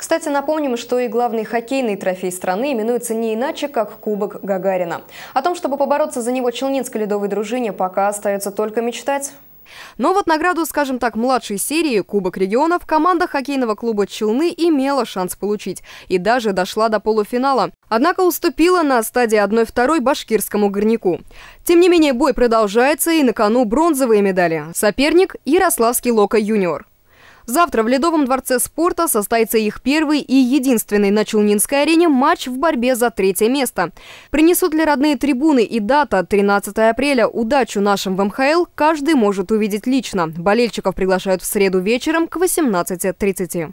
Кстати, напомним, что и главный хоккейный трофей страны именуется не иначе, как Кубок Гагарина. О том, чтобы побороться за него челнинской ледовой дружине, пока остается только мечтать. Но ну вот награду, скажем так, младшей серии Кубок регионов команда хоккейного клуба «Челны» имела шанс получить и даже дошла до полуфинала. Однако уступила на стадии 1-2 башкирскому горняку. Тем не менее, бой продолжается и на кону бронзовые медали. Соперник – Ярославский Лока-юниор. Завтра в Ледовом дворце спорта состоится их первый и единственный на Челнинской арене матч в борьбе за третье место. Принесут ли родные трибуны и дата 13 апреля удачу нашим в МХЛ, каждый может увидеть лично. Болельщиков приглашают в среду вечером к 18.30.